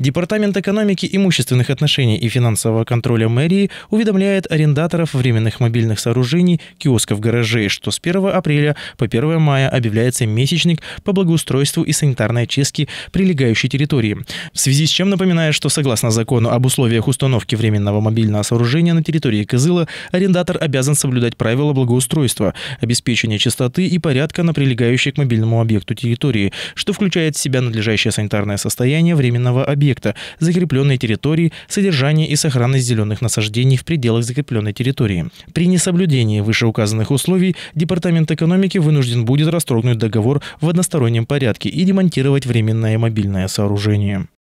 Департамент экономики, имущественных отношений и финансового контроля мэрии уведомляет арендаторов временных мобильных сооружений, киосков, гаражей, что с 1 апреля по 1 мая объявляется месячник по благоустройству и санитарной очистке прилегающей территории. В связи с чем напоминаю, что согласно закону об условиях установки временного мобильного сооружения на территории Кызыла, арендатор обязан соблюдать правила благоустройства, обеспечения чистоты и порядка на прилегающей к мобильному объекту территории, что включает в себя надлежащее санитарное состояние временного объекта объекта, закрепленной территории, содержание и сохранность зеленых насаждений в пределах закрепленной территории. При несоблюдении вышеуказанных условий Департамент экономики вынужден будет расторгнуть договор в одностороннем порядке и демонтировать временное мобильное сооружение.